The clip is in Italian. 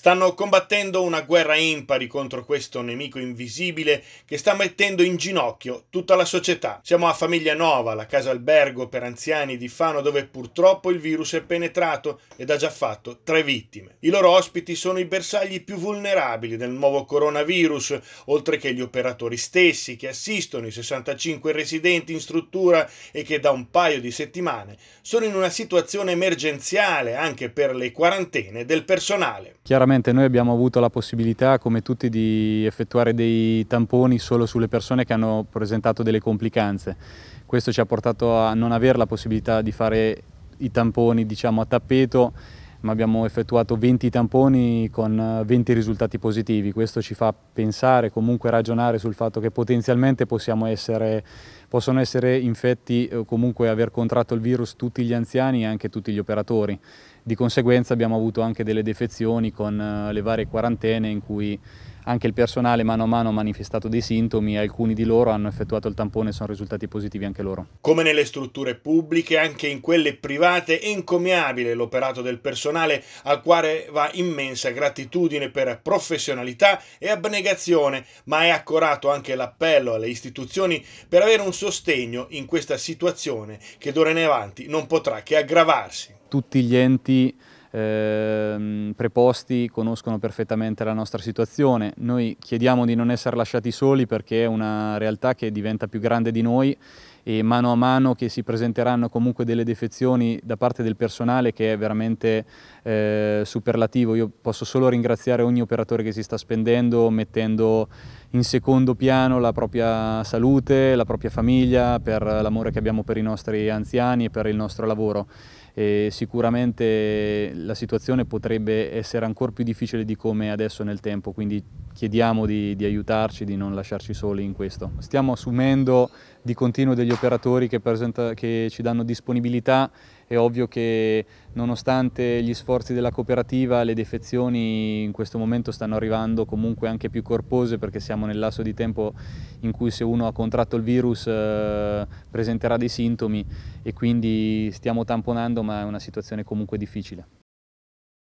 Stanno combattendo una guerra impari contro questo nemico invisibile che sta mettendo in ginocchio tutta la società. Siamo a Famiglia Nova, la casa albergo per anziani di Fano dove purtroppo il virus è penetrato ed ha già fatto tre vittime. I loro ospiti sono i bersagli più vulnerabili del nuovo coronavirus, oltre che gli operatori stessi che assistono i 65 residenti in struttura e che da un paio di settimane sono in una situazione emergenziale anche per le quarantene del personale. Chiaramente Sicuramente noi abbiamo avuto la possibilità, come tutti, di effettuare dei tamponi solo sulle persone che hanno presentato delle complicanze. Questo ci ha portato a non avere la possibilità di fare i tamponi diciamo, a tappeto ma abbiamo effettuato 20 tamponi con 20 eh, risultati positivi. Questo ci fa pensare, comunque ragionare sul fatto che potenzialmente essere, possono essere infetti o eh, comunque aver contratto il virus tutti gli anziani e anche tutti gli operatori. Di conseguenza abbiamo avuto anche delle defezioni con eh, le varie quarantene in cui anche il personale mano a mano ha manifestato dei sintomi, alcuni di loro hanno effettuato il tampone e sono risultati positivi anche loro. Come nelle strutture pubbliche, anche in quelle private è incomiabile l'operato del personale al quale va immensa gratitudine per professionalità e abnegazione, ma è accorato anche l'appello alle istituzioni per avere un sostegno in questa situazione che d'ora in avanti non potrà che aggravarsi. Tutti gli enti eh, preposti conoscono perfettamente la nostra situazione. Noi chiediamo di non essere lasciati soli perché è una realtà che diventa più grande di noi e mano a mano che si presenteranno comunque delle defezioni da parte del personale che è veramente eh, superlativo. Io posso solo ringraziare ogni operatore che si sta spendendo mettendo in secondo piano la propria salute, la propria famiglia, per l'amore che abbiamo per i nostri anziani e per il nostro lavoro. E sicuramente la situazione potrebbe essere ancora più difficile di come adesso nel tempo, quindi chiediamo di, di aiutarci, di non lasciarci soli in questo. Stiamo assumendo di continuo degli degli operatori che, presenta, che ci danno disponibilità, è ovvio che nonostante gli sforzi della cooperativa le defezioni in questo momento stanno arrivando comunque anche più corpose perché siamo nel lasso di tempo in cui se uno ha contratto il virus eh, presenterà dei sintomi e quindi stiamo tamponando ma è una situazione comunque difficile.